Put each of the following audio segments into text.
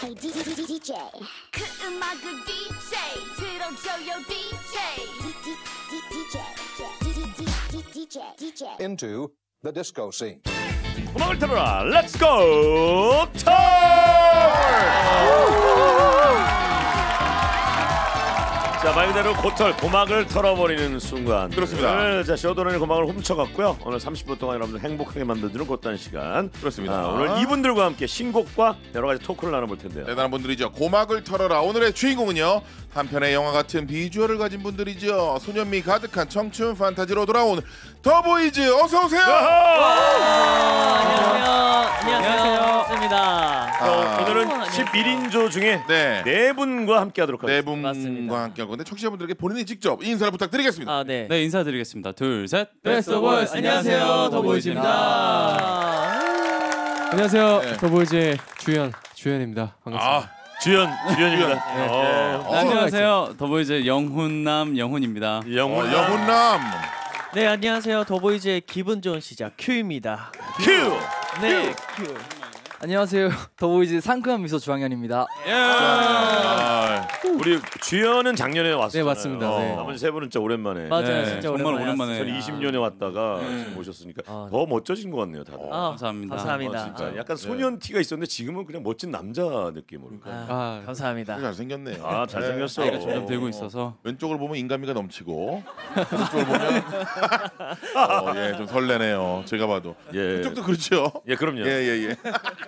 Hey DJ 그 음악을 DJ 들어줘요 DJ DJ Into the disco scene 음악을 틀어라 Let's go tour 자, 말 그대로 고털, 고막을 털어버리는 순간. 그렇습니다. 오늘 네, 자, 쇼도런의 고막을 훔쳐갔고요. 오늘 30분 동안 여러분들 행복하게 만들어주는 곧단 시간. 그렇습니다. 아, 오늘 이분들과 함께 신곡과 여러 가지 토크를 나눠볼 텐데요. 대단한 분들이죠. 고막을 털어라. 오늘의 주인공은요. 한편의 영화 같은 비주얼을 가진 분들이죠. 소년미 가득한 청춘 판타지로 돌아온 더보이즈 어서 오세요. 안녕하세요. 안녕하세요. 반갑습니다. 아, 오늘은 11인조 중에 네. 네 분과 함께하도록 하겠습니다. 네 분과 맞습니다. 함께 건데 청취자분들에게 본인이 직접 인사를 부탁드리겠습니다. 아 네. 네 인사드리겠습니다. 둘 셋. 베스트 오브 보이스. 안녕하세요 더보이즈입니다. 네. 안녕하세요 네. 더보이즈 주연 주연입니다. 반갑습니다. 아 주연 주연입니다. 네. 네. 어. 어. 네, 안녕하세요 더보이즈 영훈남 영훈입니다. 영훈 어, 영훈남. 네 안녕하세요 더보이즈의 기분 좋은 시작 큐입니다. 큐. 네 큐. 큐. 안녕하세요 더보이즈 상큼한 미소 주황현입니다. 예. 아 우리 주연은 작년에 왔어요. 네, 맞습니다. 어, 네. 나머지 세 분은 진짜 오랜만에. 맞아요, 네, 진짜 정말 오랜만에. 저 20년에 왔다가 지금 오셨으니까 아, 네. 더 멋져진 것 같네요, 다들. 아, 아 감사합니다. 감사합니다. 어, 아, 진짜 약간 네. 소년 티가 있었는데 지금은 그냥 멋진 남자 느낌으로. 아, 아 감사합니다. 잘생겼네 아, 잘 네. 생겼어. 나이가 점점 들고 있어서. 왼쪽을 보면 인간미가 넘치고 오른쪽을 보면 어, 예, 좀 설레네요. 제가 봐도. 예. 이쪽도 그렇죠. 예, 그럼요. 예, 예, 예.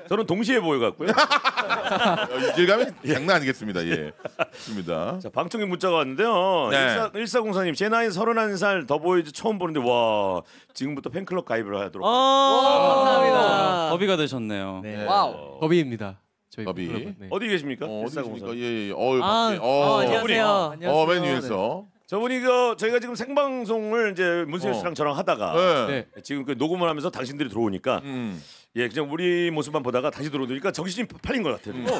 저는 동시에 보여 갖고요. 어, 질감이 장난 아니겠습니다. 예. 예. 좋습니다. 자, 방청객 문자가 왔는데요. 네. 1404님, 제 나이 31살 더보이즈 처음 보는데 와 지금부터 팬클럽 가입을 하도록. 아, 감사합니다. 더비가 아, 되셨네요. 네. 네. 와우. 더비입니다. 저희 더비. 네. 어디 계십니까? 어, 어디 1 4 예, 예. 예. 아, 어, 아, 어, 어, 안녕하세요. 어, 안녕하세요. 맨 위에서. 저분이 그 저희가 지금 생방송을 이제 문세윤 어. 씨랑 어. 저랑 하다가 네. 네. 지금 그 녹음을 하면서 당신들이 들어오니까 음. 예 그냥 우리 모습만 보다가 다시 들어오니까 정신이 팔린 것 같아요. 음. 어?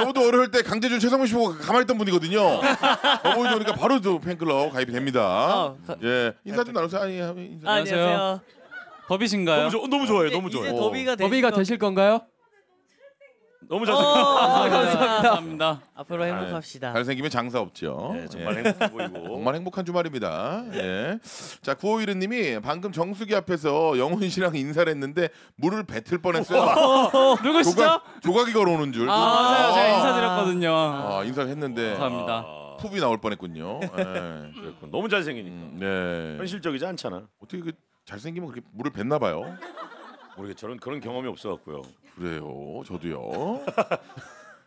어, 저도 어려울 때 강재준 최성훈 씨 보고 가만히 있던 분이거든요. 어머니 오니까 바로 저 팬클럽 가입이 됩니다. 어, 가- 예 인사 좀 나누세요. 아니, 인사. 아, 안녕하세요. 더비신가요? 너무, 너무 좋아요. 너무 좋아요. 이제 더비가, 어. 더비가 되실 건가요? 너무 어, 잘생겼습니다. 감사합니다. 감사합니다. 앞으로 네. 행복합시다. 잘생기면 장사 없죠. 네, 예. 정말 예. 행복해 보이고 정말 행복한 주말입니다. 예. 자, 9551님이 방금 정수기 앞에서 영훈 씨랑 인사를 했는데 물을 뱉을 뻔했어요. 어, 어, 누구시죠? 조각, 조각이 걸어오는 줄. 아, 맞아요. 제가 아. 인사드렸거든요. 아, 인사를 했는데 감사합니다. 아, 이 나올 뻔했군요. 예. 너무 잘생기니까 음, 네. 현실적이지 않잖아. 어떻게 그 잘생기면 그렇게 물을 뱉나 봐요. 모르겠 저는 그런 경험이 없어갖고요. 그래요. 저도요.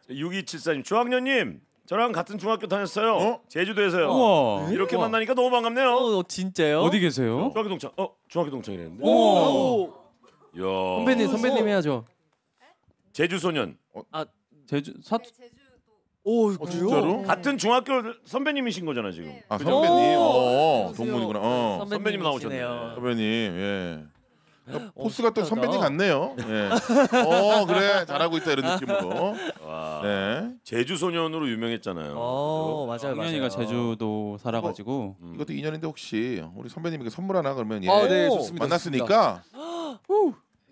6274님, 주학년님, 저랑 같은 중학교 다녔어요. 어? 제주도에서요. 우와. 이렇게 우와. 만나니까 너무 반갑네요. 어, 어 진짜요? 어디 계세요? 중학교 동창. 어, 중학교 동창이랬는데. 오. 야. 선배님, 선배님 해야죠. 제주 소년. 어? 아, 제주 사. 네, 제주... 도 오, 어, 진짜로? 네. 같은 중학교 선배님이신 거잖아 지금. 네. 아 선배님, 오~ 오~ 어, 동문이구나. 어. 선배님, 선배님 나오셨네요. 선배님, 예. 어, 포스가 또 선배님 같네요. 예. 어 그래 잘하고 있다 이런 느낌으로. 와. 네. 제주 소년으로 유명했잖아요. 어 맞아요 어, 맞아요. 흥현이가 제주도 살아가지고 어, 음. 이것도 인연인데 혹시 우리 선배님에게 선물 하나 그러면 예. 아, 네, 좋습니다. 만났으니까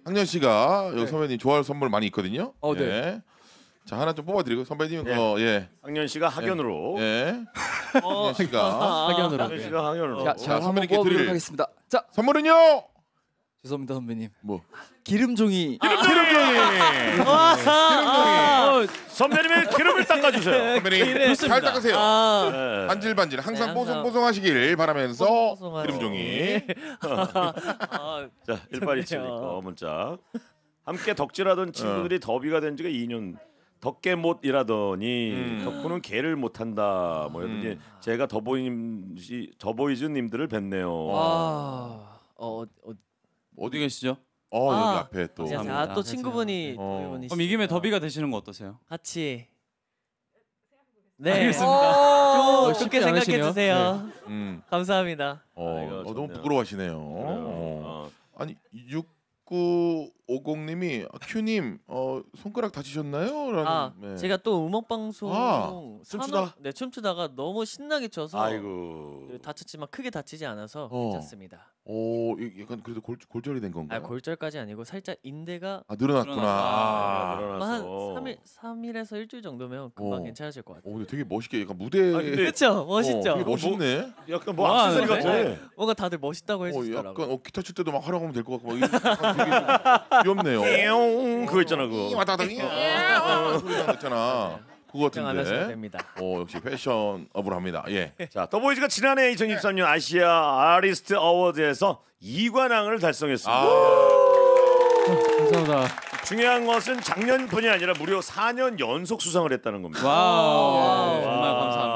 학년 씨가 여 네. 선배님 좋아할 선물 많이 있거든요. 어, 네. 예. 자 하나 좀 뽑아드리고 선배님 예. 어, 예. 학년 씨가 학연으로. 예. 예. 학년 씨가 학연으로. 학년 씨가 학연으로. 자, 자, 선배님께 드릴 겠습니다자 선물은요. 죄송합니다 선배님. 뭐? 기름종이. 기름, 기름종이. 기름종이. 선배님의 기름을 닦아주세요. 선배님 잘 닦으세요. 아. 반질반질 항상 네, 뽀송뽀송하시길 바라면서 뽀송뽀송하요. 기름종이. 아, 자 1827님 아. 문자. 함께 덕질하던 친구들이 어. 더비가 된 지가 2년 덕계 못 일하더니 음. 덕분은 개를 못 한다 뭐든지 음. 제가 더보이님 더보이즈님들을 뵙네요. 아, 어, 어 어디 계시죠? 어 아, 여기 앞에 또안 아, 또 친구분이 어. 네. 분이 그럼 이 김에 더비가 되시는 거 어떠세요? 같이 네 알겠습니다. 오, 게 생각해 주세요. 네. 음. 감사합니다. 어, 아이고, 어, 너무 부끄러워하시네요. 어. 아. 아니 69 오공님이 아, 큐님 어, 손가락 다치셨나요?라는. 아 네. 제가 또 음악 방송 아, 춤추다 네 춤추다가 너무 신나게 춰서 아이고 다쳤지만 크게 다치지 않아서 어. 괜찮습니다. 오 어, 약간 그래도 골, 골절이 된 건가요? 아 골절까지 아니고 살짝 인대가 아, 늘어났구나. 아, 아, 뭐 한 3일 3일에서 일주일 정도면 금방 어. 괜찮아질 것 어, 같아요. 오 근데 되게 멋있게 약간 무대 근데- 그렇죠 멋있죠. 되 멋있네. 뭐, 약간 뭐, 뭐 악세사리 같아. 뭔가 다들 멋있다고 해주더라고요 약간 어, 기타 칠 때도 막 하라고 하면 될 것 같고 막 이런- 되게 좀 귀엽네요. 예. 그거 있잖아 그거. 왔다 갔다 어, 거 예. 있잖아. 그거 같은데. 어 역시 패션업을 합니다. 예. 자, 더보이즈가 지난해 2023년 아시아 아리스트 어워드에서 2관왕을 달성했습니다. 아, 예. 감사합니다. 중요한 것은 작년뿐이 아니라 무려 4년 연속 수상을 했다는 겁니다. 와우. 정말 감사합니다.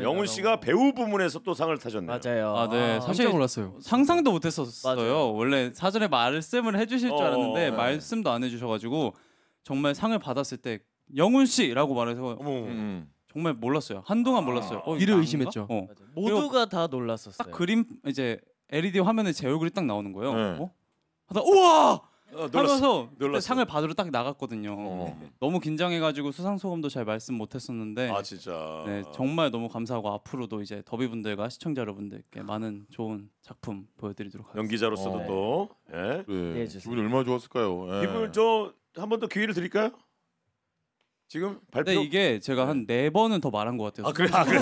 아, 영훈 씨가 배우 부문에서 또 상을 타셨네요. 맞아요. 아, 네. 아, 사실 깜랐어요 상상도 못했었어요. 원래 사전에 말씀을 해주실 줄 어, 알았는데 어, 네. 말씀도 안 해주셔가지고 정말 상을 받았을 때 영훈 씨라고 말해서 음, 음. 정말 몰랐어요. 한동안 아. 몰랐어요. 어, 이를 의심했죠. 어. 모두가 다 놀랐었어요. 딱 그림 이제 LED 화면에 제 얼굴이 딱 나오는 거예요. 네. 어? 하다 우와 어, 하면서 놀랐어. 상을 받으러 딱 나갔거든요. 어. 너무 긴장해가지고 수상 소감도 잘 말씀 못했었는데 아 진짜 네, 정말 너무 감사하고 앞으로도 이제 더비 분들과 시청자 여러분들께 많은 좋은 작품 보여드리도록 하겠습니다. 연기자로서도 어. 또 예. 네. 네. 예, 기분 얼마나 좋았을까요? 예. 기분 저 한 번 더 기회를 드릴까요? 지금 발표. 근 이게 제가 한 네 번은 더 말한 것 같아요. 아 그래? 아 그래?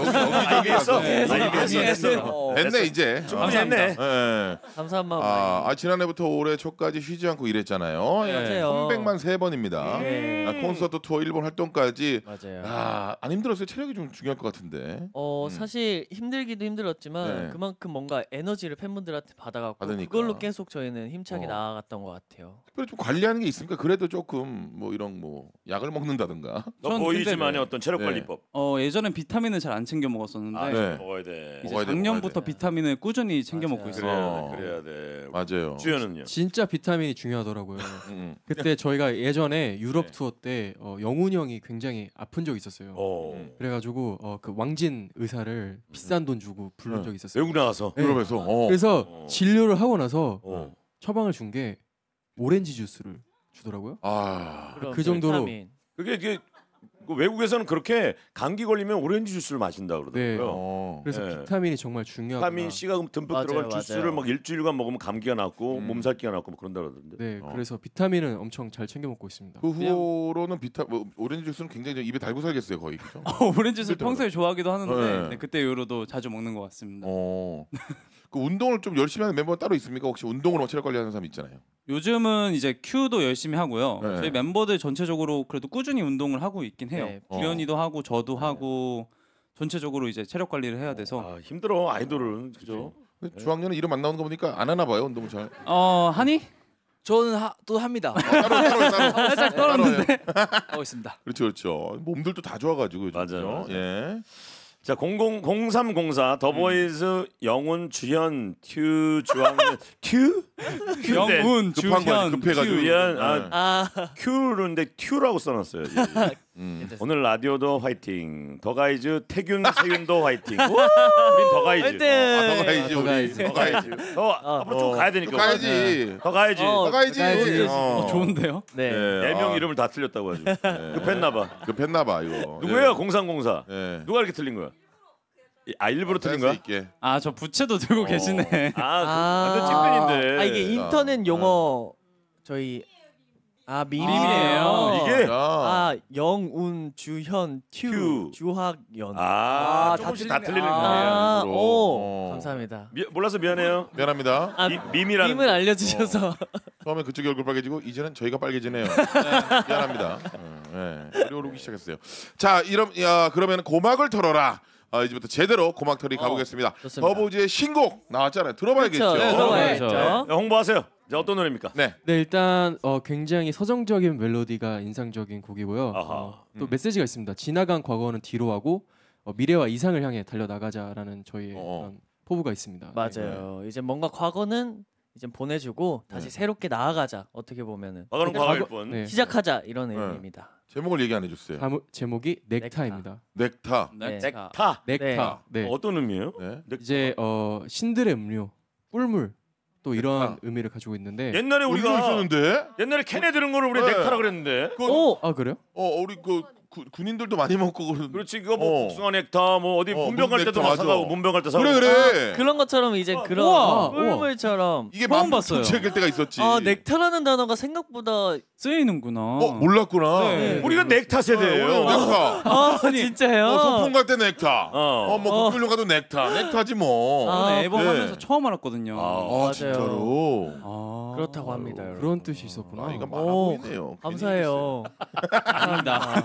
여기 있어? 네. 아, 이게 있어. 됐네 아, 어, 어, 이제. 아, 네 예. 감사한 마음. 아, 아, 지난해부터 올해 초까지 쉬지 않고 일했잖아요. 네, 예. 맞아요. 컴백만 세 번입니다. 네. 아, 콘서트 투어 일본 활동까지. 맞아요. 아, 안 힘들었어요. 체력이 좀 중요할 것 같은데. 어 음. 사실 힘들기도 힘들었지만 네. 그만큼 뭔가 에너지를 팬분들한테 받아갖고 받으니까. 그걸로 계속 저희는 힘차게 어. 나아갔던 것 같아요. 특별좀 관리하는 게 있습니까? 그래도 조금 뭐 이런 뭐 약을 먹는다든가. 너습니다 보이지만의 어떤 체력 네. 관리법. 어 예전엔 비타민을 잘 안 챙겨 먹었었는데 아, 네. 먹어야 돼. 이제 먹어야 작년부터 돼. 비타민을 꾸준히 챙겨 맞아요. 먹고 있어요. 그래야 어. 그래야 돼. 맞아요. 주연은요. 진짜 비타민이 중요하더라고요. 음, 음. 그때 저희가 예전에 유럽 네. 투어 때 어, 영훈이 형이 굉장히 아픈 적이 있었어요. 어. 음. 그래가지고 어, 그 왕진 의사를 비싼 돈 주고 부른 네. 적이 있었어요. 외국 나와서. 네. 유럽에서 어. 그래서 어. 진료를 하고 나서 어. 처방을 준 게 오렌지 주스를 주더라고요. 아. 그 정도로 비타민. 그게 이게 그 외국에서는 그렇게 감기 걸리면 오렌지 주스를 마신다 그러더라고요. 네. 어. 그래서 네. 비타민이 정말 중요하다. 비타민 C가 듬뿍 맞아요, 들어간 맞아요. 주스를 막 일주일간 먹으면 감기가 낫고 음. 몸살기가 낫고 뭐 그런다 그러던데. 네, 어. 그래서 비타민은 엄청 잘 챙겨 먹고 있습니다. 그 후로는 비타 뭐, 오렌지 주스는 굉장히 입에 달고 살겠어요 거의. 어, 오렌지 주스 평소에 좋아하기도 하는데 네. 네. 그때 이후로도 자주 먹는 것 같습니다. 어. 그 운동을 좀 열심히 하는 멤버가 따로 있습니까? 혹시 운동으로 체력 관리하는 사람 있잖아요. 요즘은 이제 큐도 열심히 하고요. 네. 저희 멤버들 전체적으로 그래도 꾸준히 운동을 하고 있긴 해요. 네. 규현이도 어. 하고 저도 네. 하고 전체적으로 이제 체력 관리를 해야 돼서 아, 힘들어 아이돌은 어, 그죠? 네. 중학년에 이름 안 나오는 거 보니까 안 하나 봐요 운동 잘. 어 하니? 저는 하, 또 합니다. 어, 따로 따로 따로 하고 있습니다. 그렇죠 그렇죠. 몸들도 다 좋아가지고 맞아요. 맞아요. 예. 자000304 더보이즈 음. 영훈 주현 튜 주황 튜 영훈 네. 급한 거 아니야, 주현 급해가지고 주현 아, 네. 아 큐인데 튜라고 써놨어요. 예, 예. 음. 오늘 라디오도 화이팅. 더가이즈 태균 아. 세윤도 화이팅. 우와, 우린 더가이즈. 아, 더가이지 어, 아, 더 우리 가야지. 더 가야지 더 아, 앞으로 좀 어. 가야 되니까 더 가야지 더 가야지 더 가야지 가야지. 어. 어, 좋은데요? 네. 네명 네 아. 이름을 다 틀렸다고 하죠. 급했나봐 급했나봐 이거 누구예요? 0304 예. 누가 이렇게 틀린 거야? 아 일부러 어, 틀린 거야? 있게. 아저 부채도 들고 어. 계시네. 아, 그 아 찐팬인데. 아 이게 인터넷 어. 용어 저희 아 밈이에요. 아, 이게? 아 영운 주현 튜, 튜. 주학연. 아, 아 조금씩 틀리는 거예 아, 일부러. 오 어. 감사합니다. 미, 몰라서 미안해요. 미안합니다. 아, 미, 밈라는 밈을 알려주셔서 처음에 그쪽이 얼굴 빨개지고 이제는 저희가 빨개지네요. 네. 미안합니다. 음, 네. 어려기 시작했어요. 자, 이런 야, 그러면 고막을 털어라. 아, 이제부터 제대로 고막털이 어, 가보겠습니다. 좋습니다. 더보즈의 신곡 나왔잖아요. 들어봐야겠죠. 그렇죠. 들어봐야죠. 네. 네. 네. 홍보하세요. 자 어떤 노래입니까? 네. 네 일단 어, 굉장히 서정적인 멜로디가 인상적인 곡이고요. 어, 또 음. 메시지가 있습니다. 지나간 과거는 뒤로 하고 어, 미래와 이상을 향해 달려 나가자라는 저희의 어 그런 포부가 있습니다. 네. 맞아요. 네. 이제 뭔가 과거는 이제 보내주고 다시 새롭게 나아가자. 어떻게 보면은 과거는 아, 그러니까 과거일 뿐. 시작하자 이런 의미입니다. 제목을 얘기 안 해주세요. 자모- 제목이 넥타입니다. 넥타. 네. 넥타. 타. 넥타. 네. 네. 어, 어떤 의미예요? 네. 이제 어, 신들의 음료, 꿀물 또 이런 넥타. 의미를 가지고 있는데. 옛날에 어, 우리가 있었는데. 옛날에 캔에 들은 거를 우리 네. 넥타라 그랬는데. 그 어, 오. 아 그래요? 어 우리 그 구, 군인들도 많이 먹고 그런. 그렇지 그거 뭐 어. 복숭아 넥타 뭐 어디 어, 문병 뭐 갈 때도 맞아. 사가고 문병 갈 때사 그래 그래. 아, 그런 것처럼 이제 아, 그런 우물처럼 어, 이게 처음 봤어요. 책일 때가 있었지. 아 넥타라는 단어가 생각보다 쓰이는구나. 어 몰랐구나. 네. 네, 네 우리가 네. 넥타 세대예요. 어, 넥타. 아, 어, 아 진짜요? 어, 소풍 갈때 n 타 어뭐 어, 어 뭐 국훈련 가도 넥타. 넥타지 뭐. 아, 앨범 네. 하면서 처음 알았거든요. 아, 아 진짜로. 아, 그렇다고 합니다. 여러분. 그런 뜻이 있었구나. 이거 많아 보이네요. 감사해요. 아닙니다.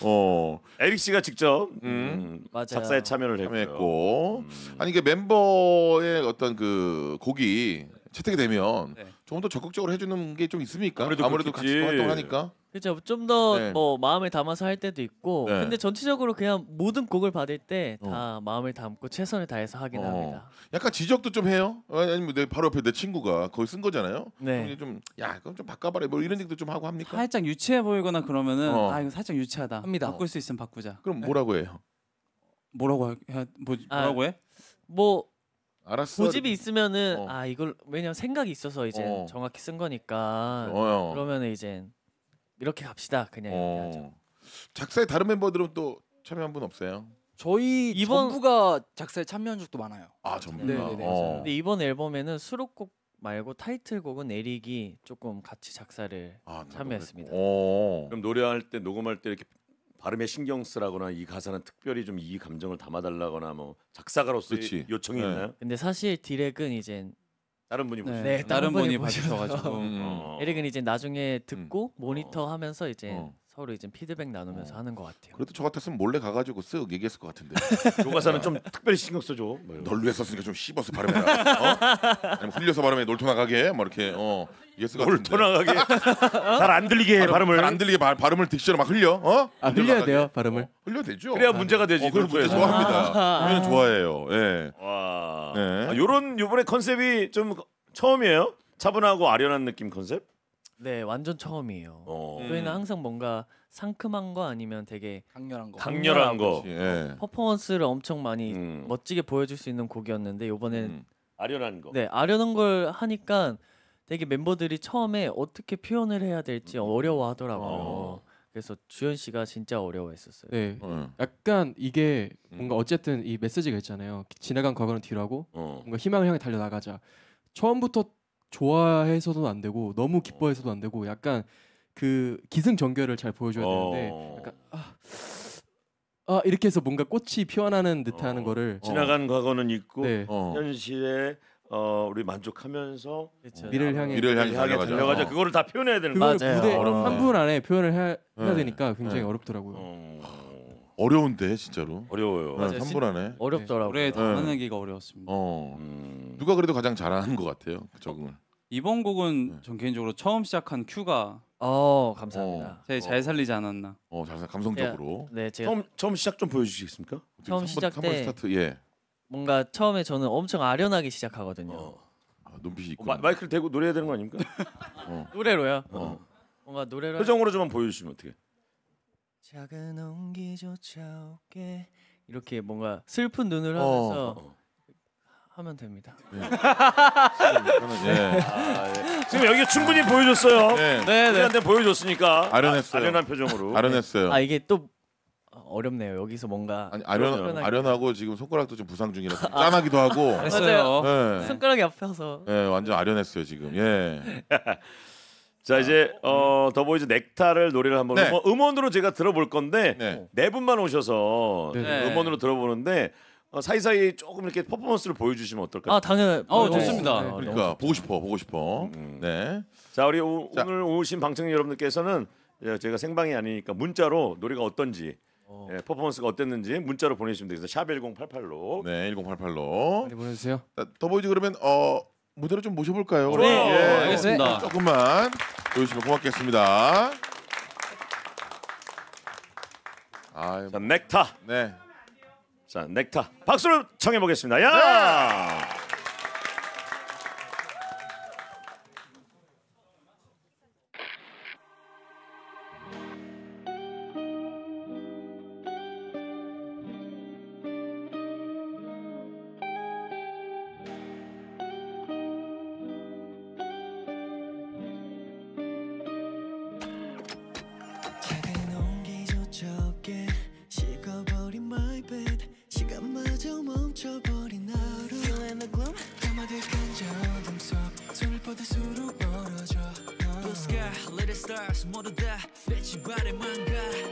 어 에릭 씨가 직접 음, 음. 맞아요. 작사에 참여를 했고요. 했고 음. 아니 이게 멤버의 어떤 그 곡이 채택이 되면 네. 조더 적극적으로 해주는 게 좀 있습니까? 아무래도, 아무래도 같이 활동하니까 그렇죠. 좀더 네. 뭐 마음에 담아서 할 때도 있고 네. 근데 전체적으로 그냥 모든 곡을 받을 때다 어. 마음을 담고 최선을 다해서 하긴 어. 합니다. 약간 지적도 좀 해요. 어, 아니면 내 바로 옆에 내 친구가 거의 쓴 거잖아요. 네. 좀야 그럼 좀 바꿔봐라 뭐 이런 얘기도 좀 하고 합니까? 살짝 유치해 보이거나 그러면은 어. 아 이거 살짝 유치하다. 합니다. 바꿀 수 있으면 바꾸자. 그럼 뭐라고 해요? 뭐라고 해? 뭐, 아, 뭐라고 해? 뭐 알았어. 고집이 있으면은 어. 아 이걸 왜냐면 생각이 있어서 이제 어. 정확히 쓴 거니까 어. 그러면 은 이제 이렇게 갑시다 그냥 어. 이렇 하죠. 작사의 다른 멤버들은 또 참여한 분 없어요? 저희 이번... 전부가 작사에 참여한 적도 많아요. 아전부 네, 네네네. 네, 어. 근데 이번 앨범에는 수록곡 말고 타이틀곡은 에릭이 조금 같이 작사를 아, 참여했습니다. 어. 그럼 노래할 때 녹음할 때 이렇게 발음에 신경 쓰라거나 이 가사는 특별히 좀 이 감정을 담아달라거나 뭐 작사가로서 그 요청이 네. 있나요? 근데 사실 디렉은 이제 다른 분이 보시 네, 다른 분이 보셔가지고 음. 어. 에릭은 이제 나중에 듣고 음. 모니터하면서 이제 어. 서로 이제 피드백 나누면서 어. 하는 것 같아요. 그래도 저 같았으면 몰래 가가지고 쓱 얘기했을 것 같은데. 교과서는 좀 특별히 신경 써줘. 뭐이널 위해 썼으니까 좀 씹어서 발음해라. 어? 아니면 흘려서 발음해 놀토 나가게 막 뭐 이렇게 어 얘스 같은데. 돌가게잘안 어? 들리게 해, 발음을. 잘 안 들리게 발, 발음을 딕시로 막 흘려. 어? 아, 흘려야 돼요 어, 발음을. 흘려 되죠. 그래야 문제가 되지. 어, 그걸 문제 좋아합니다. 저는 아. 좋아해요. 예. 와. 네. 아, 요런 요번에 컨셉이 좀 처음이에요. 차분하고 아련한 느낌 컨셉? 네, 완전 처음이에요. 어. 저희는 항상 뭔가 상큼한 거 아니면 되게 강렬한 거. 강렬한 거. 예. 어, 퍼포먼스를 엄청 많이 음. 멋지게 보여줄 수 있는 곡이었는데 이번에 음. 아련한 거. 네, 아련한 걸 하니까 되게 멤버들이 처음에 어떻게 표현을 해야 될지 어려워하더라고요. 어. 그래서 주현 씨가 진짜 어려워했었어요. 네, 어. 약간 이게 음. 뭔가 어쨌든 이 메시지가 있잖아요. 지나간 과거는 뒤로 하고 어. 뭔가 희망을 향해 달려 나가자. 처음부터 좋아해서도 안 되고 너무 기뻐해서도 안 되고 약간 그 기승전결을 잘 보여줘야 어. 되는데 약간 아, 아 이렇게 해서 뭔가 꽃이 피어나는 듯한 어. 거를 어. 지나간 과거는 있고 네. 어. 현실에 어, 우리 만족하면서 그쵸. 미래를 향해 미래를 향해 향해 달려가자. 달려가자. 어. 그거를 다 표현해야 되는 거야. 맞아요. 무대 어렵분 안에 표현을 해야, 해야 네. 되니까 네. 굉장히 어렵더라고요. 어. 어려운데 진짜로. 어려워요. 네, 맞아요. 진- 3어렵더라고 올해 담아내기가 네. 어려웠습니다. 어. 음. 누가 그래도 가장 잘하는 것 같아요. 그 적응을. 어, 이번 곡은 네. 전 개인적으로 처음 시작한 큐가 어 감사합니다. 어. 제잘 살리지 않았나. 어, 잘 감성적으로. 네 제가 처음 처음 시작 좀 보여주시겠습니까? 처음 시작 때- 스타트. 예. 뭔가 처음에 저는 엄청 아련하게 시작하거든요. 어. 아, 눈빛이 어, 있고. 마, 마이크를 대고 노래해야 되는 거 아닙니까? 노래로요. 어. 뭔가 노래로. 표정으로 좀만 보여주시면 어떻게? 작은 온기조차 없게 이렇게 뭔가 슬픈 눈을 하면서 어, 어, 어. 하면 됩니다. 네. 네. 그러 예. 지금 여기 충분히 보여줬어요. 네. 네, 네. 보여줬으니까 아련했어요. 아련한 표정으로. 아련했어요. 아 이게 또 어렵네요. 여기서 뭔가 아니 아련 아련하고 지금 손가락도 좀 부상 중이라서 짠하기도 하고. 아, 맞아요. 예. 손가락이 아파서. 예, 완전 아련했어요 지금. 예. 자 이제 어 더보이즈 넥타를 노래를 한번 네. 음원, 음원으로 제가 들어볼 건데 네. 네. 네 분만 오셔서 네. 네. 음원으로 들어보는데 어, 사이사이 조금 이렇게 퍼포먼스를 보여주시면 어떨까요? 아 당연. 어 좋습니다. 네. 그러니까 보고 싶어, 보고 싶어. 음. 네. 자 우리 오, 자. 늘 오신 방청 여러분들께서는 예, 제가 생방이 아니니까 문자로 노래가 어떤지 어. 예, 퍼포먼스가 어땠는지 문자로 보내주시면 되겠습니다. 샵 1088로 네, 1088로. 많이 보내주세요. 더보이즈 그러면 어 무대로 좀 모셔볼까요? 네. 예. 어, 알겠습니다. 네. 조금만 보여주시면 고맙겠습니다. 아, 자, 넥타. 네. 자, 넥타. 박수를 청해 보겠습니다. 야! 네. stars 모두 다 빛이 발에만 가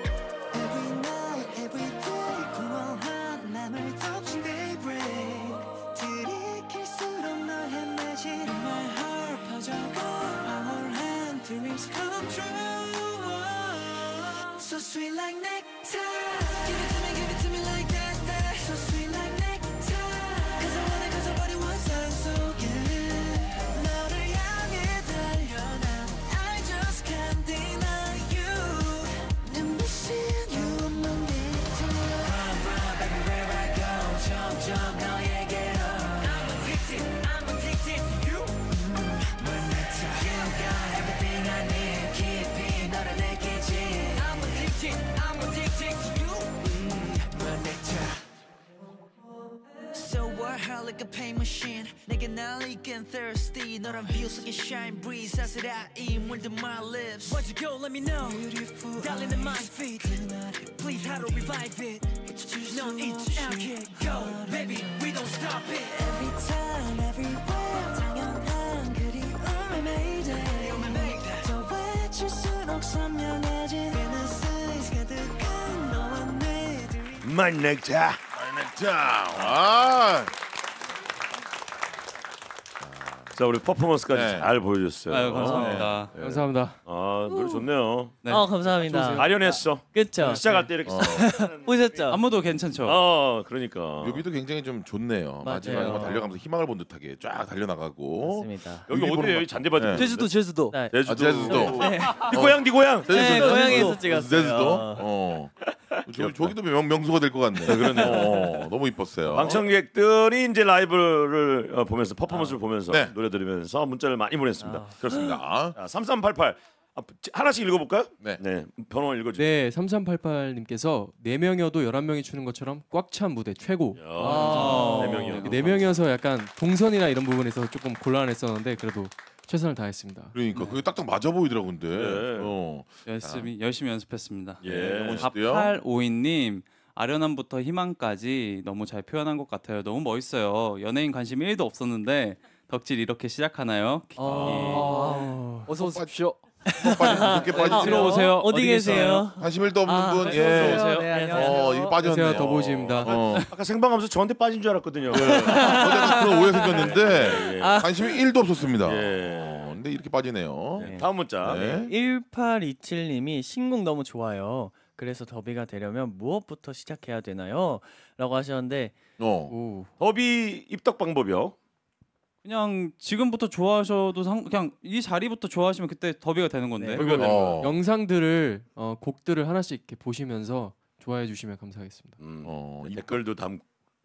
i thirsty 너란 view 속에 shine breeze 아슬아이 물든 my lips Where'd you go let me know Beautiful 달리는 my feet Please how to revive it Go baby we don't stop it Every time everywhere 당연한 선명해진 Fantasies 가득한 너와 내 My nectar My nectar 자 우리 퍼포먼스까지 네. 잘 보여줬어요. 아유, 감사합니다. 어, 네. 감사합니다. 아 노래 좋네요. 네. 어 감사합니다. 아련했어. 그렇죠. 시작할 때 이렇게 어. 보셨죠? 안무도 괜찮죠. 어 그러니까. 뮤비도 굉장히 좀 좋네요. 마지막에 막 달려가면서 희망을 본 듯하게 쫙 달려나가고. 맞습니다. 여기 어디예요? 여기 잔디밭이. 네. 제주도 제주도. 네. 제주도. 아, 제주도. 네. 네 고향 네 고향. 제주도. 네, 고향에서 찍었어요. 제주도. 어. 어. 저, 기도 명, 명소가 될 것 같네. 네, 그러네요. 어, 너무 이뻤어요. 방청객들이 이제 라이브를 어, 보면서 퍼포먼스를 아. 보면서 네. 노래 들으면서 문자를 많이 보냈습니다. 아. 그렇습니다. 자, 3388 아, 하나씩 읽어볼까요? 네. 네. 번호 읽어주세요. 네, 3388님께서 4명이도 11명이 추는 것처럼 꽉 찬 무대 최고. 4명이어서 아. 약간 동선이나 이런 부분에서 조금 곤란했었는데 그래도 최선을 다했습니다. 그러니까 네. 그게 딱딱 맞아 보이더라고 근데. 네. 어. 네, 열심히 열심히 연습했습니다. 예. 영원 네. 씨도님 아련함부터 희망까지 너무 잘 표현한 것 같아요. 너무 멋있어요. 연예인 관심 1도 없었는데 덕질 이렇게 시작하나요? 아, 예. 어서 오십시오. 빨리 게 빠지 들어오세요. 어, 어디, 계세요? 관심일도 없는 아, 분. 예. 들어오세요. 네, 네, 안녕하세요. 어, 이게 빠졌네요. 안녕하세요. 더보지입니다. 어. 아까 생방하면서 저한테 빠진 줄 알았거든요. 네. 예. 그 오해 생겼는데 아. 관심이 1도 없었습니다. 예. 어, 근데 이렇게 빠지네요. 네. 다음 문자. 네. 1827님이 신곡 너무 좋아요. 그래서 더비가 되려면 무엇부터 시작해야 되나요? 라고 하셨는데 어. 더비 입덕 방법이요. 그냥 지금부터 좋아하셔도 상, 그냥 이 자리부터 좋아하시면 그때 더비가 되는 건데. 네. 더비 어. 영상들을 어, 곡들을 하나씩 이렇게 보시면서 좋아해 주시면 감사하겠습니다. 음, 어, 어 댓글도 담,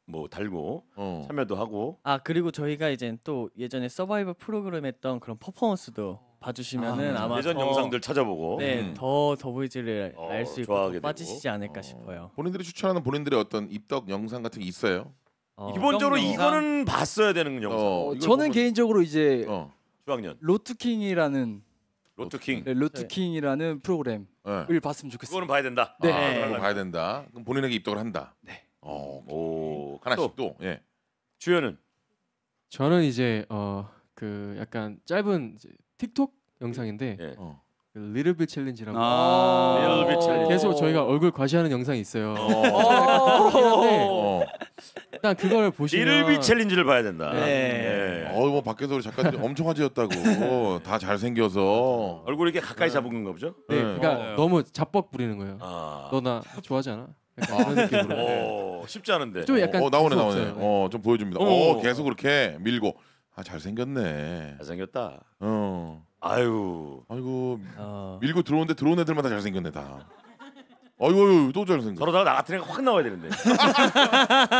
뭐 달고 어. 참여도 하고. 아 그리고 저희가 이제 또 예전에 서바이벌 프로그램 했던 그런 퍼포먼스도 봐주시면은 아, 마 예전 더, 영상들 찾아보고 네, 음. 더 더보이즈를 어, 알수 있고 고 빠지시지 않을까 싶어요. 본인들이 추천하는 본인들의 어떤 입덕 영상 같은 게 있어요? 어. 기본적으로 영상. 이거는 봤어야 되는 영상. 어, 저는 보면... 개인적으로 이제 어. 학년 로투킹이라는 로투킹 네, 로투킹이라는 네. 프로그램을 네. 봤으면 좋겠어요. 그거는 봐야 된다. 네, 아, 그 봐야 된다. 그럼 본인에게 입덕을 한다. 네. 어, 오, 하나씩 또, 또 예. 주연은 저는 이제 어그 약간 짧은 틱톡 영상인데 예. 어. 리틀빌 그 챌린지라고 아~ 계속 저희가 얼굴 과시하는 영상이 있어요. 어~, 어. 어. 어. 일단 그걸 보시면 이를비 챌린지를 봐야 된다. 네. 네. 예. 어뭐 밖에서 우리 작가 엄청 화제였다고 다 잘생겨서 얼굴 이렇게 가까이 잡은 건가 보죠? 네, 네. 그러니까 맞 어. 너무 잡뻑 부리는 거예요. 아. 너나 좋아하지 않아? 약 아. 느낌으로. 오, 쉽지 않은데. 좀 약간 어, 어 나오네 나오네. 무어좀 보여줍니다. 어, 어. 계속 그렇게 밀고 아 잘생겼네. 잘생겼다. 어. 아유. 아이고 어. 밀고 들어오는데 들어온 애들마다 잘생겼네 다. 아이고, 아이고 또 잘생겨. 그러다가 나 같은 애가 확 나와야 되는데.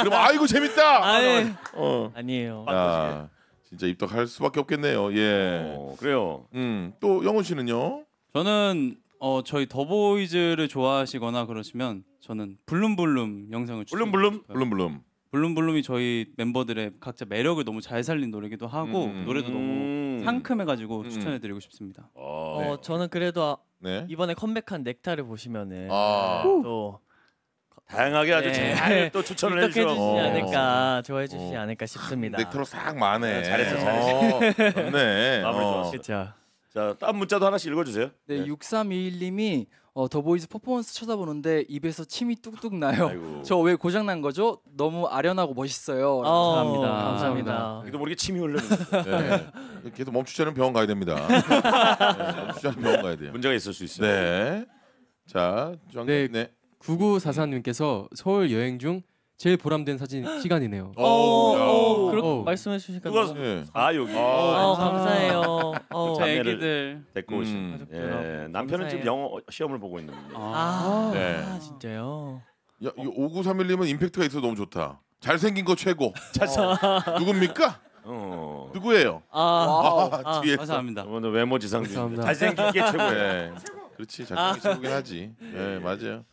그럼 아이고 재밌다. 아예. 어. 아니에요. 야, 진짜 입덕할 수밖에 없겠네요. 예. 어, 그래요. 음, 또 영훈 씨는요? 저는 어 저희 더보이즈를 좋아하시거나 그러시면 저는 블룸블룸 영상을 블룸블룸 블룸블룸 블룸블룸이 저희 멤버들의 각자 매력을 너무 잘 살린 노래기도 하고 음. 노래도 너무 음. 상큼해가지고 음. 추천해드리고 싶습니다. 아. 어, 네. 저는 그래도 아, 네. 이번에 컴백한 넥타를 보시면은 아. 또 다양하게 아주 네. 잘또 추천을 해주시지 어. 않을까 좋아해 주시지 어. 않을까 싶습니다. 아, 넥타로 싹 마네. 잘했어, 잘했어. 어. 네. 마무좋았 그렇죠. 자, 딴 문자도 하나씩 읽어주세요. 네, 6321님이 어, 더보이즈 퍼포먼스 쳐다보는데 입에서 침이 뚝뚝 나요. 저 왜 고장 난 거죠? 너무 아련하고 멋있어요. 어, 감사합니다. 감사합니다. 그래도 모르게 침이 흘르는 네. 네. 네. 계속 멈추지 않으면 병원 가야 됩니다. 네, 멈추지 않으면 병원 가야 돼요. 문제가 있을 수 있어요. 네. 자, 정, 네. 네. 9944님께서 서울 여행 중 제일 보람된 사진 시간이네요. 어, 어, 어, 어. 그렇게 말씀해 주시니까 그거- 너무- 예. 아 여기. 어, 아, 감사해요. 어. 자, 그 애기들. 데리고 오신. 음. 예. 남편은 감사해요. 영어 시험을 보고 있는데. 아, 아, 네. 아, 아, 진짜요? 야, 이 5931님은 임팩트가 있어 너무 좋다. 잘생긴 거 최고. 어. 누굽니까? 어. 누구예요? 아, 아, 아, 아 감사합니다. 오늘 외모 지상주의. 잘생긴 게 최고예요. 네. 그렇지. 잘생긴 게 아. 최고긴 하지. 예, 맞아요.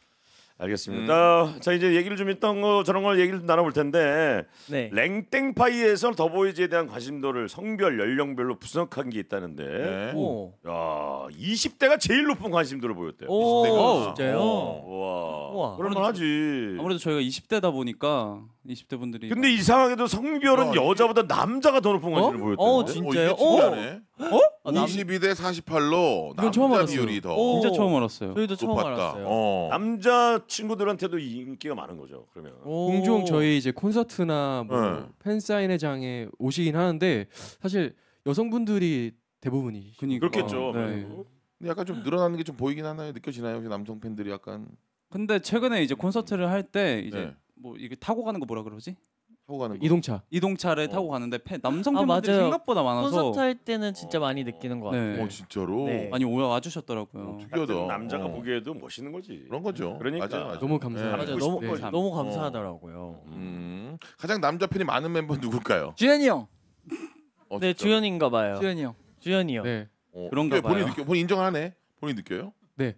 알겠습니다. 음. 자 이제 얘기를 좀 했던 거 저런 걸 얘기를 좀 나눠볼 텐데 네. 랭땡파이에서 더보이즈에 대한 관심도를 성별 연령별로 분석한 게 있다는데 네. 오. 야 20대가 제일 높은 관심도를 보였대요. 오, 20대가. 아, 진짜요? 어, 와 그럴만하지. 아무래도 저희가 20대다 보니까 20대 분들이 근데 이상하게도 성별은 어, 예. 여자보다 남자가 더 높은 어? 관심을 어? 보였대요. 어, 어 진짜요? 어, 어? 아, 남... 22대 48로 남자 처음 비율이 더 진짜 처음 알았어요. 저희도 처음 높았다. 알았어요. 어. 남자 친구들한테도 인기가 많은 거죠. 그러면 오. 종 저희 이제 콘서트나 뭐 네. 팬 사인회장에 오시긴 하는데 사실 여성분들이 대부분이 그러니까. 그렇겠죠. 네. 근데 약간 좀 늘어나는 게 좀 보이긴 하나요? 느껴지나요? 혹시 남성 팬들이 약간 근데 최근에 이제 콘서트를 할 때 이제 네. 뭐 이게 타고 가는 거 뭐라 그러지? 타고 가는 거. 이동차. 이동차를 어. 타고 가는데 팬- 남성 팬분들이 아 생각보다 많아서 콘서트 할 때는 진짜 많이 느끼는 것 네. 같아요. 네. 어 진짜로 네. 많이 와주셨더라고요 어, 특이하다. 남자가 어. 보기에도 멋있는 거지. 그런 거죠. 네, 그러니까. 맞아요, 맞아 너무 네. 감사합니다. 너무 싶 너무 어. 감사하더라고요. 음, 가장 남자 팬이 많은 멤버 누굴까요? 주현이 형, 어, 네진 주연인가 봐요. 주현이 형. 주연이요. 네. 어, 그런가 근데 본인 느껴 본인 인정하네. 본인 느껴요? 네.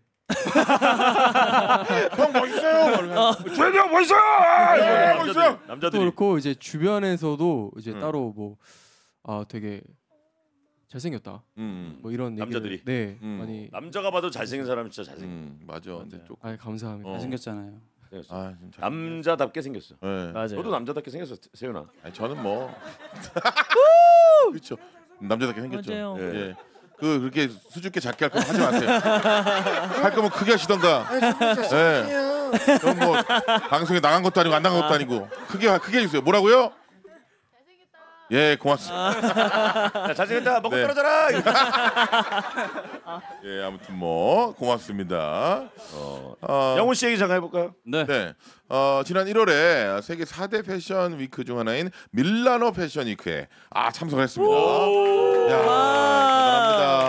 형 멋있어요. 재현이 멋있어요. 예, 멋있어요. 남자들이. 또 그렇고 이제 주변에서도 이제 음. 따로 뭐아 되게 잘생겼다. 음, 음. 뭐 이런 남자들이. 얘기를 네 음. 많이 남자가 봐도 잘생긴 사람 진짜 잘생 음, 맞아. 근데 조금 아 감사합니다. 어. 잘생겼잖아요. 아, 남자답게 생겼어. 예. 네. 맞아 너도 남자답게 생겼어, 세윤아. 아니, 저는 뭐 그렇죠. 남자답게 생겼죠. 맞아요. 예. 예. 그 그렇게 수줍게 작게 할 거면 하지 마세요. 할 거면 크게 하시던가. 예. 그럼 뭐 방송에 나간 것도 아니고 안 나간 것도 아니고 크게 크게 해주세요. 뭐라고요? 예, 고맙습니다. 잘생겼다 먹고 네. 떨어져라. 예, 아무튼 뭐 고맙습니다. 어, 아. 영훈 씨 얘기 잠깐 해볼까요? 네. 네. 어, 지난 1월에 세계 4대 패션 위크 중 하나인 밀라노 패션 위크에 아 참석했습니다. 야, 아.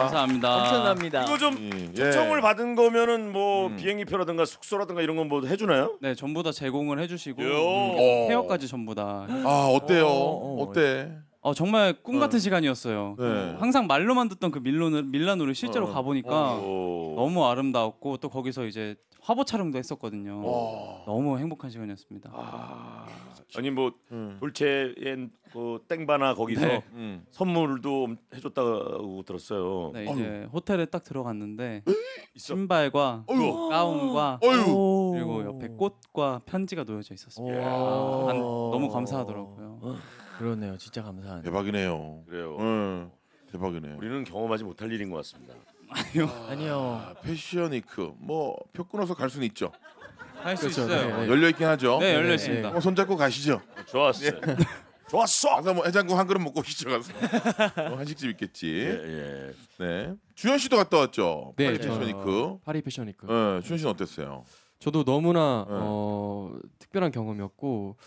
감사합니다. 엄청납니다. 이거 좀 예. 예. 청을 받은 거면은 뭐 음. 비행기표라든가 숙소라든가 이런 건뭐 해주나요? 네, 전부 다 제공을 해주시고 음, 어. 헤어까지 전부 다. 아 어때요? 어, 어, 어. 때 어, 정말 꿈 네. 같은 시간이었어요. 네. 항상 말로만 듣던 그 밀로는 밀라노를 실제로 어. 가보니까 너무 아름다웠고 또 거기서 이제 화보 촬영도 했었거든요. 너무 행복한 시간이었습니다. 아. 아니 뭐 음. 돌체의 그 땡바나 거기서 네. 음. 선물도 해줬다고 들었어요. 네, 이제 호텔에 딱 들어갔는데 신발과 어휴. 가운과 어휴. 그리고 옆에 꽃과 편지가 놓여져 있었습니다. 아, 너무 감사하더라고요. 어. 그러네요. 진짜 감사하네요. 대박이네요. 그래요. 응, 대박이네. 우리는 경험하지 못할 일인 것 같습니다. 아, 아니요. 아니요. 패션위크 뭐표 끊어서 갈 수는 있죠. 할수 그렇죠, 있어요. 네, 네. 열려 있긴 하죠. 네, 열려 있습니다. 어, 네. 뭐, 손잡고 가시죠. 어, 좋았어. 예. 좋았어. 가서 뭐 해장국 한 그릇 먹고 시죠 가서. 뭐 한식집 있겠지. 예, 예. 네. 주현 씨도 갔다 왔죠. 네, 파리 패션위크. 파리 패션위크. 네, 예, 주현 씨는 어땠어요? 저도 너무나 네. 어, 특별한 경험이었고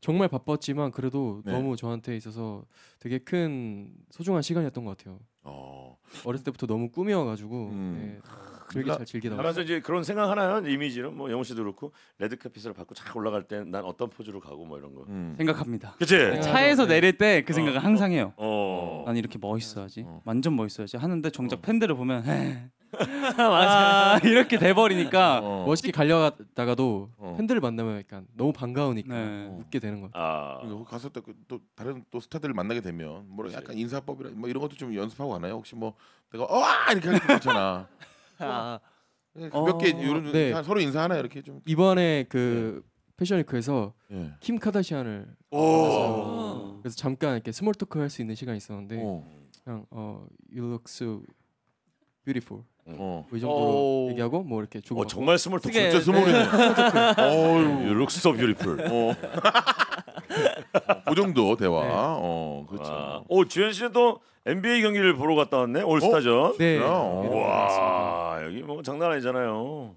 정말 바빴지만 그래도 네. 너무 저한테 있어서 되게 큰 소중한 시간이었던 것 같아요. 어. 어렸을 때부터 너무 꾸며가지고 음. 네, 즐기 아, 잘 즐기다 그래서 이제 그런 생각 하나는 이미지는 뭐 영호 씨도 그렇고 레드 카펫을 받고 쫙 올라갈 때 난 어떤 포즈로 가고 뭐 이런 거 음. 생각합니다. 그치 네, 차에서 네. 내릴 때그 어, 생각을 어, 항상 해요. 어. 난 이렇게 멋있어야지, 어. 완전 멋있어야지 하는데 정작 팬들을 보면 아, 맞아. 아, 이렇게 돼버리니까 어. 멋있게 갈려다가도 어. 팬들을 만나면 약간 너무 반가우니까 네. 웃게 되는 거같아 아. 그리고 가서 그 또, 다른 또 스타들을 만나게 되면 뭐 약간 인사법이라 뭐 이런 것도 좀 연습하고 가나요? 혹시 뭐 내가 어 아! 이렇게 하는 거 있잖아. 아, 네, 몇 어, 이런 네. 서로 인사하나 이렇게 좀. 이번에 그 네. 패션위크에서 예. 킴 카다시안을 오. 그래서 잠깐 이렇게 스몰 토크 할수 있는 시간이 있었는데 어. 그냥 어, you look so beautiful 음. 어. 뭐이 그 정도로 오. 얘기하고 뭐 이렇게 주고 어, 정말 스몰톡 진짜 스몰이네. 어유 룩스 서브 뷰티풀. 어. 그 정도 대화. 네. 어, 그렇죠. 오 아. 어, 지현 씨는 또 NBA 경기를 보러 갔다 왔네 올스타전. 어? 네. 야, 어. 네, 여기 뭐 장난 아니잖아요.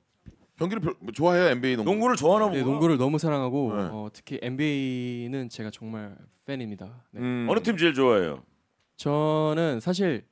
경기를 별- 뭐 좋아해요 NBA 농구. 농구를 좋아하나 보 네, 농구를 너무 사랑하고 네. 어, 특히 NBA는 제가 정말 팬입니다. 네. 음. 어느 팀 제일 좋아해요? 저는 사실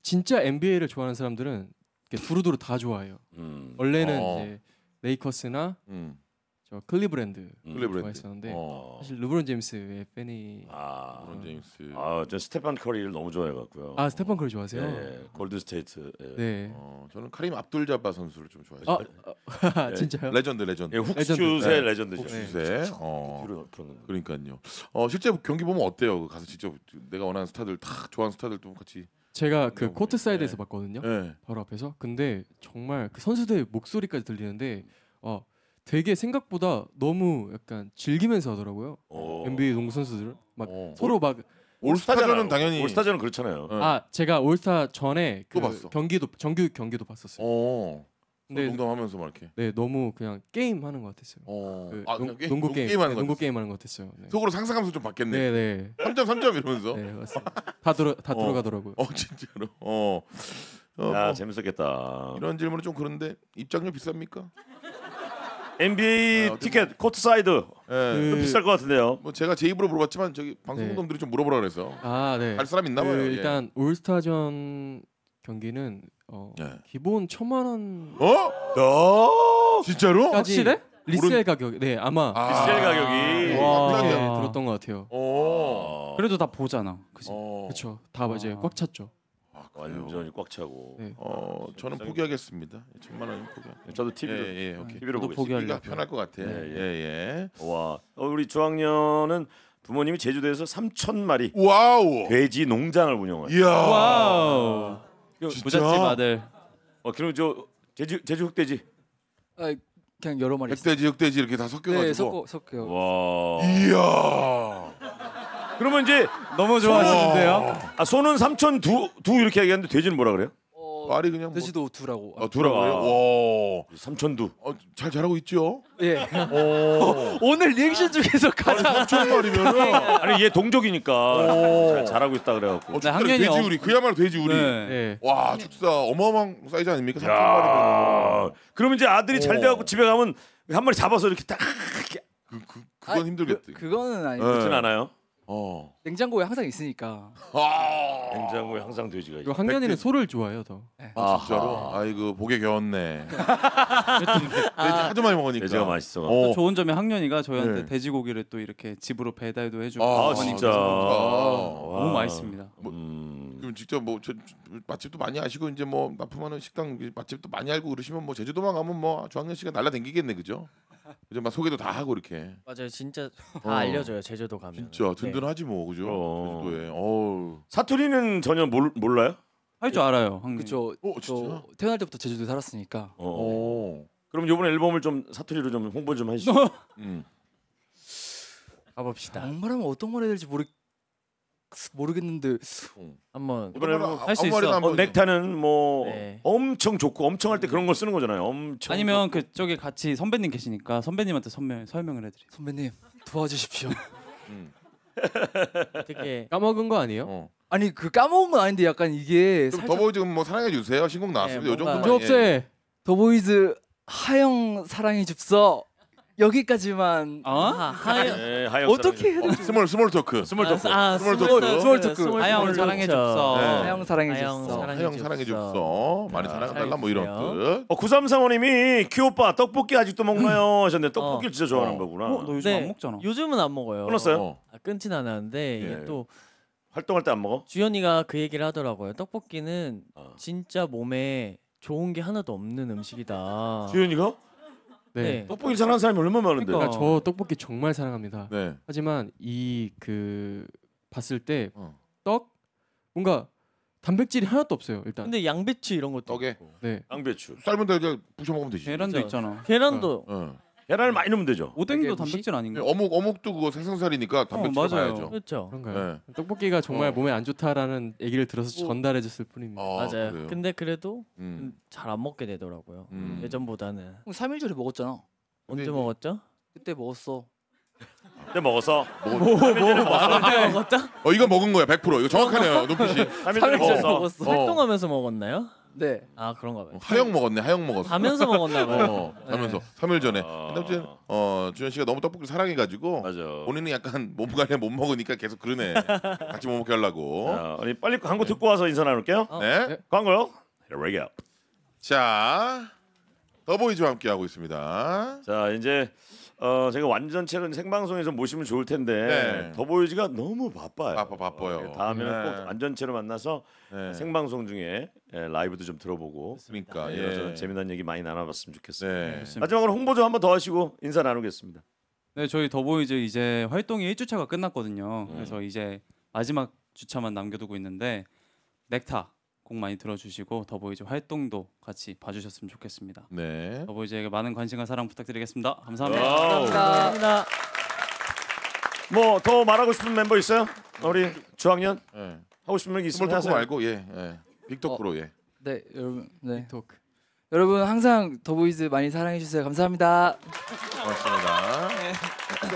진짜 NBA를 좋아하는 사람들은 두루두루 다 좋아해요. 음. 원래는 어. 이제 레이커스나 음. 저 클리브랜드 음. 클리 좋아했었는데 어. 사실 르브론 제임스의 팬이 아, 론 제임스. 아, 저 스테판 커리를 너무 좋아해 갖고요. 아 스테판 커리 좋아하세요? 예, 예, 골든 스테이트. 예. 네. 어, 저는 카림 압둘자바 선수를 좀 좋아해요. 아, 아, 아 예. 진짜요? 레전드 레전드. 예, 훅슛의 레전드. 죠 네. 네. 어. 그러니까요. 어, 실제 뭐 경기 보면 어때요? 그 가서 직접 내가 원하는 스타들 다 좋아하는 스타들도 같이 제가 그 뭐, 코트 사이드에서 네. 봤거든요. 네. 바로 앞에서. 근데 정말 그 선수들 의 목소리까지 들리는데 어 되게 생각보다 너무 약간 즐기면서 하더라고요. 오. 어. NBA 농구 선수들 막 오. 어. 서로 막 올스타전은 당연히 올스타전은 그렇잖아요. 네. 아 제가 올스타 전에 그 봤어. 경기도 정규 경기도 봤었어요. 오. 어. 네, 네. 농담하면서 막 이렇게. 네 너무 그냥 게임 하는 것 같았어요. 어. 그 아, 농, 그냥 농구 게임, 하는 거. 네, 농구 게임 하는 것 같았어요. 네. 속으로 상상하면서 좀바뀌네 네네. 3점 3점 이러면서. 네 맞습니다. 다 들어 다 어. 들어가더라고요. 어 진짜로. 어. 어 야뭐 재밌었겠다. 이런 질문은 좀 그런데 입장료 비쌉니까? NBA 아, 티켓 뭐. 코트 사이드 예. 그- 비쌀 것 같은데요. 뭐 제가 제 입으로 물어봤지만 저기 네. 방송국들이좀 물어보라 그래서 아 네. 갈 사람 있나 봐요. 그 예. 일단 올스타전 경기는 어, 네. 기본 천만 원. 어? 너 진짜로? 확실해? 리셀 오른- 가격. 네 아마 아. 비쌀 가격이. 아, 네, 와. 그 들었던 것 같아요. 오. 어. 그래도 다 보잖아. 그치? 어. 그렇죠. 다 아. 이제 꽉 찼죠. 아, 완전히 꽉 차고. 네. 어 저는 포기하겠습니다. 천만 원 포기. 네, 저도 TV로 예, 예, 오케이. TV로 보기가 편할 것 같아. 예, 예. 예, 와. 어, 우리 조학년은 부모님이 제주도에서 3천 마리 돼지 농장을 운영을. 이야. 와우. 부잣집 아들. 어 그럼 저 제주 제주 흑돼지. 아 그냥 여러 마리. 흑돼지 흑돼지 이렇게 다 섞여가지고. 네 섞어 섞여. 와. 이야. 그러면 이제 너무 좋아하시는데요. 아 소는 삼촌 두 두 이렇게 얘기하는데 돼지는 뭐라 그래요? 말이 그냥 뭐, 대시도 두라고. 아, 두라고요? 아. 와. 삼천두. 어, 잘 자라고 있죠? 예. 오. 어. 오늘 리액션 중에서 가장 삼천 말이면은 예. 아니 얘 동족이니까 잘 자라고 있다 그래갖고. 어, 축사 돼지 우리 그야말로 돼지 우리. 네. 예. 예. 와 축사 어마어마한 사이즈 아닙니까? 삼천 마리면. 그럼 이제 아들이 잘 오. 돼갖고 집에 가면 한 마리 잡아서 이렇게 딱 그 그 그, 그건 힘들겠지 그, 그거는 아니고. 그렇진 않아요. 어. 냉장고에 항상 있으니까. 아. 냉장고에 항상 돼지가 있어. 학년이는 소를 좋아해요 더. 아, 아 진짜로? 아이고 그 복에 겨웠네. 돼지 하도 많이 먹으니까. 돼지가 맛있어. 어. 좋은 점이 학년이가 저희한테 네. 돼지고기를 또 이렇게 집으로 배달도 해주고 아, 진짜. 그러니까. 아. 너무 맛있습니다. 뭐, 음. 그럼 음, 직접 뭐 저, 맛집도 많이 아시고 이제 뭐 납품하는 식당 맛집도 많이 알고 그러시면 뭐 제주도만 가면 뭐 조항현 씨가 날라댕기겠네 그죠? 이제 막 소개도 다 하고 이렇게. 맞아요, 진짜 어. 다 어. 알려줘요 제주도 가면. 진짜 네. 든든하지 뭐 그죠? 어. 제주도에. 어. 사투리는 전혀 몰, 몰라요? 할 줄 알아요. 한국. 그쵸. 오, 어, 진저 태어날 때부터 제주도에 살았으니까. 어. 오. 어. 그럼 이번 에 앨범을 좀 사투리로 좀 홍보 좀해주세요 음. 가봅시다. 정말 하면 어떤 말 해야 될지 모르 모르겠는데 음. 한번 이번에 뭐할수 있어. 어, 넥타는 뭐 네. 엄청 좋고 엄청 할 때 그런 걸 쓰는 거잖아요. 엄청 아니면 그쪽에 같이 선배님 계시니까 선배님한테 설명 설명을 해드리. 선배님 도와주십시오. 음. 되게 까먹은 거 아니에요? 어. 아니 그 까먹은 건 아닌데 약간 이게 좀 더보이 지뭐 사랑해 주세요. 신곡 나왔습니다. 네, 요 정도만. 조업세 예, 예. 더보이즈 하영 사랑해 줍소 여기까지만 어? 하, 하, 네, 하영 예, 어떻게 해야 되지? 어, 스몰 스몰 토크. 아, 스몰 토크. 아, 스몰 토크. 스몰 토크. 하영 사랑해 줬어. 네. 아, 하영 사랑해 줬어. 하영 사랑해 줬어. 많이 아, 사랑해달라 뭐 이런 뜻. 어, 9 3 3님이 귀오빠 떡볶이 아직도 먹나요? 음. 하셨는데 어. 떡볶이를 진짜 좋아하는 어. 거구나. 어, 너 요즘 네. 안 먹잖아. 요즘은 안 먹어요. 끊었어요? 아, 끊진 않았는데 예. 이게 또 활동할 때 안 먹어? 주연이가 그 얘기를 하더라고요. 떡볶이는 진짜 몸에 좋은 게 하나도 없는 음식이다. 주연이가? 네. 네. 떡볶이 사랑하는 사람이 얼마나 많은데. 그러니까. 아. 저 떡볶이 정말 사랑합니다. 네. 하지만 이 그 봤을 때 어. 뭔가 단백질이 하나도 없어요. 일단. 근데 양배추 이런 것도. 떡에 네. 양배추. 삶은 데 그냥 부셔 먹으면 되지. 계란도 맞아. 있잖아. 계란도 어. 어. 계란을 많이 넣으면 되죠. 오뎅도 단백질 아닌가? 네, 어묵 어묵도 그거 생선살이니까 단백질 어, 맞아요. 야죠 그렇죠. 그런가요? 네. 네. 떡볶이가 정말 어. 몸에 안 좋다라는 얘기를 들어서 전달해줬을 뿐입니다. 아, 맞아요. 그래요? 근데 그래도 음. 잘안 먹게 되더라고요. 음. 예전보다는. 3일 전에 먹었잖아. 언제 근데, 먹었죠? 그때 먹었어. 그때 먹어 뭐뭐뭐 먹었다? 어 이거 먹은 거야 100% 이거 정확하네요 눈빛이 3일 전에 어, 먹었어. 어. 활동하면서 먹었나요? 네. 아 그런가 봐요. 하영 먹었네. 하영 먹었어. 가면서 먹었나 봐요. 어, 어, 하면서 3일 전에. 아. 아무튼 어 주현 씨가 너무 떡볶이 사랑해 가지고 본인은 약간 몸관리 못 먹으니까 계속 그러네. 같이 못 먹게 하려고. 자, 아, 우리 빨리 광고 그 듣고 와서 인사 나눌게요. 어. 네. 광고요. 네. 그 Here we go. 자, 더보이즈와 함께 하고 있습니다. 자 이제 어, 제가 완전체는 생방송에서 모시면 좋을 텐데 네. 더보이즈가 너무 바빠요. 바빠 바빠요. 어, 다음에는 네. 꼭 완전체로 만나서 네. 생방송 중에 예, 라이브도 좀 들어보고 그러니까 예. 예. 재미난 얘기 많이 나눠봤으면 좋겠습니다. 네. 마지막으로 홍보 좀 한 번 더 하시고 인사 나누겠습니다. 네, 저희 더보이즈 이제 활동이 1주차가 끝났거든요. 음. 그래서 이제 마지막 주차만 남겨두고 있는데 넥타 꼭 많이 들어주시고 더보이즈 활동도 같이 봐주셨으면 좋겠습니다. 네. 더보이즈에게 많은 관심과 사랑 부탁드리겠습니다. 감사합니다. 감사합니다. 뭐더 말하고 싶은 멤버 있어요? 우리 저학년 네. 하고 싶은 말 있으면 하세요. 말고 예, 예. 빅토크로 어, 예. 네 여러분 네. 빅토크. 여러분 항상 더보이즈 많이 사랑해 주세요. 감사합니다. 고맙습니다. 네.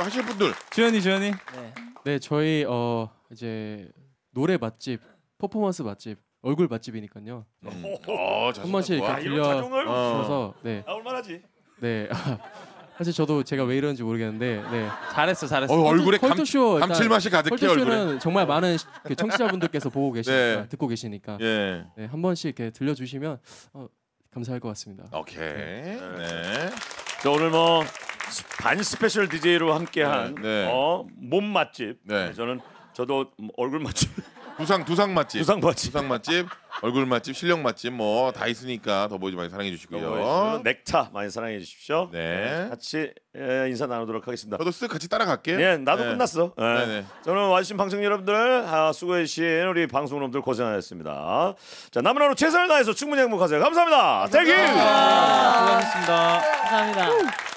하실 분들 주현이 주현이. 네. 네 저희 어 이제 노래 맛집 퍼포먼스 맛집 얼굴 맛집이니까요. 음. 한 번씩 들려줘서 네. 아 얼마나지? 네. 사실 저도 제가 왜 이러는지 모르겠는데 네. 잘했어 잘했어. 어, 얼굴에 컬투쇼, 그러니까 감칠맛이 가득해 얼굴에. 정말 많은 그 청취자분들께서 보고 계시니까 네. 아, 듣고 계시니까 예. 네, 한 번씩 이렇게 들려주시면 어, 감사할 것 같습니다. 오케이. 네. 네. 자, 오늘 뭐 반 스페셜 DJ로 함께한 네. 네. 어, 몸 맛집 네. 저는 저도 뭐 얼굴 맛집, 두상 두상 맛집. 두상 맛집, 두상 맛집, 얼굴 맛집, 실력 맛집 뭐 다 있으니까 더보이즈 많이 사랑해 주시고요. 넥타 많이 사랑해 주십시오. 네. 네. 같이 예, 인사 나누도록 하겠습니다. 저도 쓱 같이 따라갈게요. 예, 나도 네. 끝났어. 예. 네네. 네. 저는 와주신 방청 여러분들 아, 수고해 주신 우리 방송놈들 고생하셨습니다. 자 남은 하루 최선을 다해서 충분히 행복하세요. 감사합니다. 땡큐. 수고하셨습니다. 감사합니다.